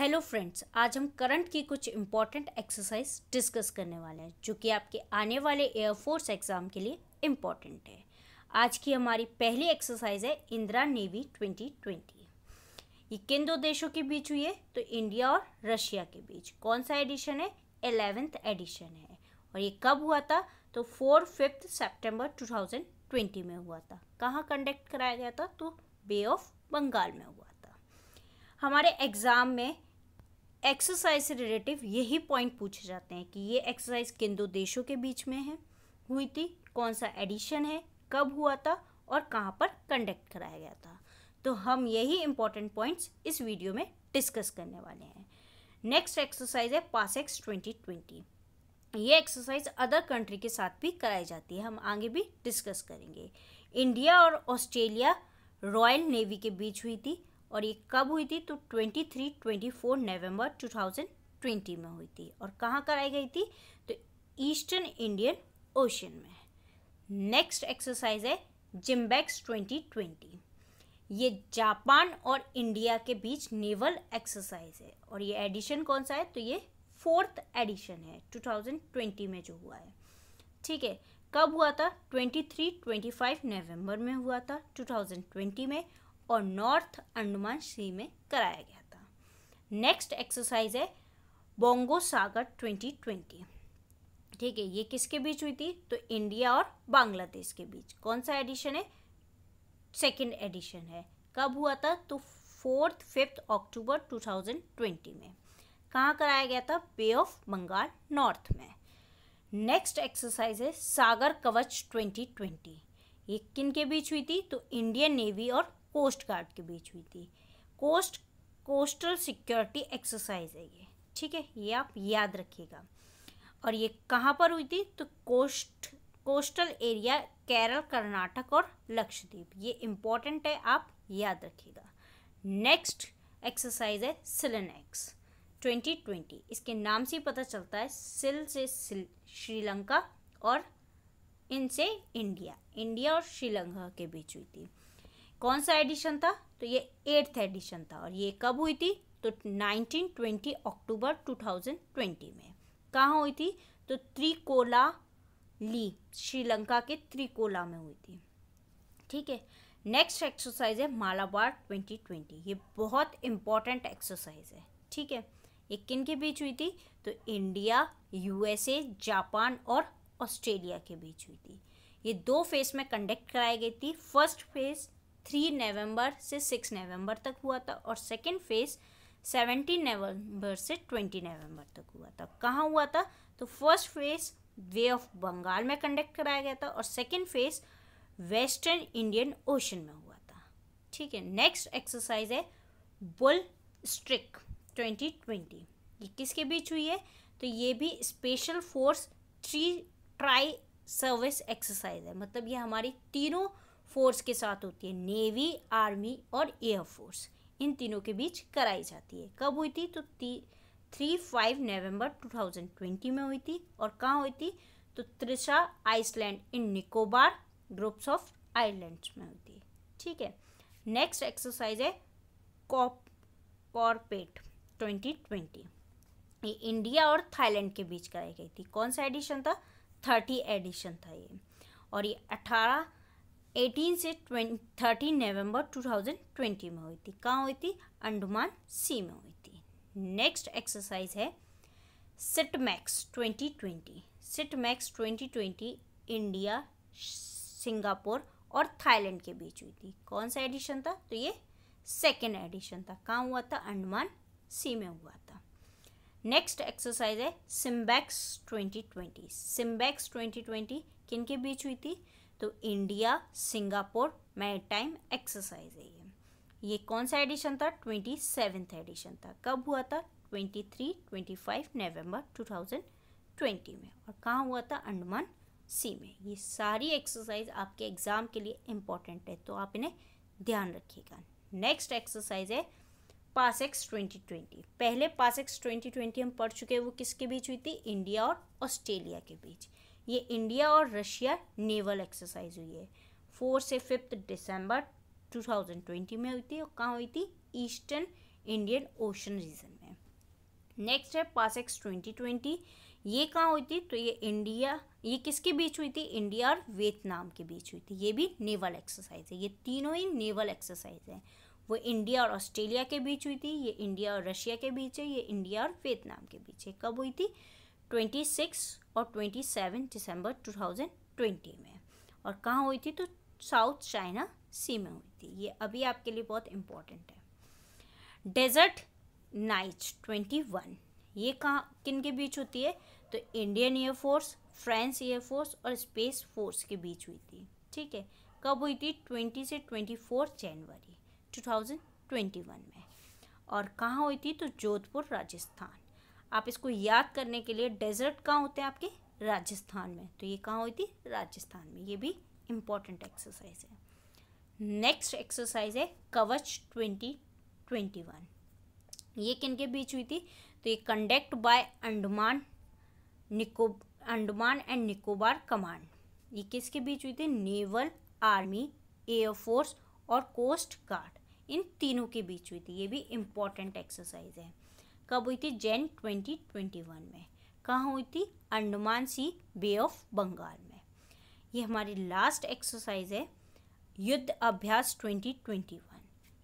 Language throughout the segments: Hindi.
हेलो फ्रेंड्स आज हम करंट की कुछ इम्पॉर्टेंट एक्सरसाइज डिस्कस करने वाले हैं जो कि आपके आने वाले एयरफोर्स एग्ज़ाम के लिए इम्पॉर्टेंट है आज की हमारी पहली एक्सरसाइज है इंदिरा नेवी 2020 ये किन दो देशों के बीच हुई है तो इंडिया और रशिया के बीच कौन सा एडिशन है एलेवेंथ एडिशन है और ये कब हुआ था तो फोर फिफ्थ सेप्टेम्बर टू में हुआ था कहाँ कंडक्ट कराया गया था तो बे ऑफ बंगाल में हुआ था हमारे एग्ज़ाम में एक्सरसाइज से रिलेटिव यही पॉइंट पूछे जाते हैं कि ये एक्सरसाइज किन दो देशों के बीच में है हुई थी कौन सा एडिशन है कब हुआ था और कहाँ पर कंडक्ट कराया गया था तो हम यही इंपॉर्टेंट पॉइंट्स इस वीडियो में डिस्कस करने वाले हैं नेक्स्ट एक्सरसाइज है पास एक्स ट्वेंटी ट्वेंटी ये एक्सरसाइज अदर कंट्री के साथ भी कराई जाती है हम आगे भी डिस्कस करेंगे इंडिया और ऑस्ट्रेलिया रॉयल नेवी के बीच हुई थी और ये कब हुई थी तो 23 24 नवंबर 2020 में हुई थी और कहाँ कराई गई थी तो ईस्टर्न इंडियन ओशन में नेक्स्ट एक्सरसाइज है जिम्बैक्स 2020 ये जापान और इंडिया के बीच नेवल एक्सरसाइज है और ये एडिशन कौन सा है तो ये फोर्थ एडिशन है 2020 में जो हुआ है ठीक है कब हुआ था 23 25 नवंबर में हुआ था 2020 में और नॉर्थ अंडमान सी में कराया गया था नेक्स्ट एक्सरसाइज है बोंगो सागर 2020 ठीक है ये किसके बीच हुई थी तो इंडिया और बांग्लादेश के बीच कौन सा एडिशन है सेकेंड एडिशन है कब हुआ था तो फोर्थ फिफ्थ अक्टूबर 2020 में कहाँ कराया गया था बे ऑफ बंगाल नॉर्थ में नेक्स्ट एक्सरसाइज है सागर कवच 2020 ये किन के बीच हुई थी तो इंडियन नेवी और कोस्ट गार्ड के बीच हुई थी कोस्ट कोस्टल सिक्योरिटी एक्सरसाइज है ये ठीक है ये आप याद रखिएगा और ये कहाँ पर हुई थी तो coast coastal area Kerala Karnataka और लक्षद्वीप ये इम्पोर्टेंट है आप याद रखिएगा नेक्स्ट एक्सरसाइज है सिलेनेक्स 2020 इसके नाम से पता चलता है सिल से सिल श्रीलंका और इनसे इंडिया इंडिया और श्रीलंका के बीच हुई थी कौन सा एडिशन था तो ये एट्थ एडिशन था और ये कब हुई थी तो 1920 अक्टूबर 2020 में कहाँ हुई थी तो त्रिकोला ली श्रीलंका के त्रिकोला में हुई थी ठीक है नेक्स्ट एक्सरसाइज है मालाबार 2020 ये बहुत इम्पॉर्टेंट एक्सरसाइज है ठीक है ये किन के बीच हुई थी तो इंडिया यूएसए जापान और ऑस्ट्रेलिया के बीच हुई थी ये दो फेज में कंडक्ट कराई गई थी फर्स्ट फेज थ्री नवंबर से सिक्स नवंबर तक हुआ था और सेकेंड फेज़ सेवेंटीन नवंबर से ट्वेंटी नवंबर तक हुआ था कहाँ हुआ था तो first phase Bay of Bengal में कंडक्ट कराया गया था और second phase western Indian Ocean में हुआ था ठीक है नेक्स्ट एक्सरसाइज है बुल स्ट्रिक ट्वेंटी ट्वेंटी ये किसके बीच हुई है तो ये भी special force three tri service exercise है मतलब ये हमारी तीनों फोर्स के साथ होती है नेवी आर्मी और एयरफोर्स इन तीनों के बीच कराई जाती है कब हुई थी तो थ्री फाइव नवंबर 2020 में हुई थी और कहाँ हुई थी तो Teressa island in Nicobar groups of islands में हुई थी ठीक है नेक्स्ट एक्सरसाइज है कॉप ट्वेंटी 2020 ये इंडिया और थाईलैंड के बीच कराई गई थी कौन सा एडिशन था थर्टी एडिशन था ये और ये अठारह एटीन से thirteen November two thousand twenty में हुई थी कहाँ हुई थी अंडमान सी में हुई थी नेक्स्ट एक्सरसाइज है SITMEX twenty twenty SITMEX twenty twenty India Singapore और थाईलैंड के बीच हुई थी कौन सा एडिशन था तो ये सेकेंड एडिशन था कहाँ हुआ था अंडमान सी में हुआ था नेक्स्ट एक्सरसाइज है SIMBEX twenty twenty SIMBEX twenty twenty किन के बीच हुई थी तो इंडिया सिंगापुर टाइम एक्सरसाइज है ये ये कौन सा एडिशन था ट्वेंटी सेवेंथ एडिशन था कब हुआ था twenty three twenty five November two thousand twenty में और कहाँ हुआ था अंडमान सी में ये सारी एक्सरसाइज आपके एग्ज़ाम के लिए इम्पोर्टेंट है तो आप इन्हें ध्यान रखिएगा नेक्स्ट एक्सरसाइज है पासेक्स ट्वेंटी ट्वेंटी पहले पासेक्स ट्वेंटी ट्वेंटी हम पढ़ चुके हैं वो किसके बीच हुई थी इंडिया और ऑस्ट्रेलिया के बीच ये इंडिया और रशिया नेवल एक्सरसाइज हुई है फोर से फिफ्थ दिसंबर 2020 में हुई थी और कहाँ हुई थी ईस्टर्न इंडियन ओशन रीजन में नेक्स्ट है पासेक्स 2020 ये कहाँ हुई थी तो ये इंडिया ये किसके बीच हुई थी इंडिया और वियतनाम के बीच हुई थी ये भी नेवल एक्सरसाइज है ये तीनों ही नेवल एक्सरसाइज है वो इंडिया और ऑस्ट्रेलिया के बीच हुई थी ये इंडिया और रशिया के बीच है ये इंडिया और वियतनाम के बीच है कब हुई थी ट्वेंटी सिक्स और 27 दिसंबर 2020 में और कहाँ हुई थी तो साउथ चाइना सी में हुई थी ये अभी आपके लिए बहुत इम्पोर्टेंट है डेजर्ट नाइट्स 21 ये कहाँ किन के बीच होती है तो इंडियन एयरफोर्स फ्रांस एयरफोर्स और स्पेस फोर्स के बीच हुई थी ठीक है कब हुई थी ट्वेंटी से ट्वेंटी जनवरी टू में और कहाँ हुई थी तो जोधपुर राजस्थान आप इसको याद करने के लिए डेजर्ट कहाँ होते हैं आपके राजस्थान में तो ये कहाँ हुई थी राजस्थान में ये भी इम्पॉर्टेंट एक्सरसाइज है नेक्स्ट एक्सरसाइज है कवच ट्वेंटी ट्वेंटी वन ये किन के बीच हुई थी तो ये कंडक्ट बाय अंडमान निको अंडमान एंड निकोबार कमांड ये किसके बीच हुई थी नेवल आर्मी एयरफोर्स और कोस्ट गार्ड इन तीनों के बीच हुई थी ये भी इम्पॉर्टेंट एक्सरसाइज है कब हुई थी जैन 2021 में कहाँ हुई थी Andaman sea Bay of Bengal में ये हमारी लास्ट एक्सरसाइज है युद्ध अभ्यास 2021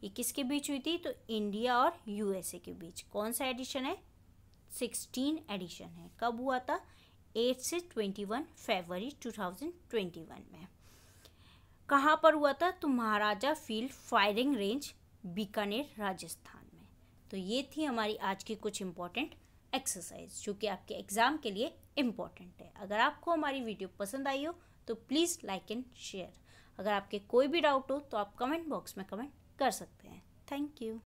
ये किसके बीच हुई थी तो इंडिया और यूएसए के बीच कौन सा एडिशन है सिक्सटीन एडिशन है कब हुआ था एट से twenty one February two thousand twenty one में कहाँ पर हुआ था तो Maharaja field firing range Bikaner Rajasthan तो ये थी हमारी आज की कुछ इम्पॉर्टेंट एक्सरसाइज जो कि आपके एग्ज़ाम के लिए इम्पॉर्टेंट है अगर आपको हमारी वीडियो पसंद आई हो तो प्लीज़ लाइक एंड शेयर अगर आपके कोई भी डाउट हो तो आप कमेंट बॉक्स में कमेंट कर सकते हैं थैंक यू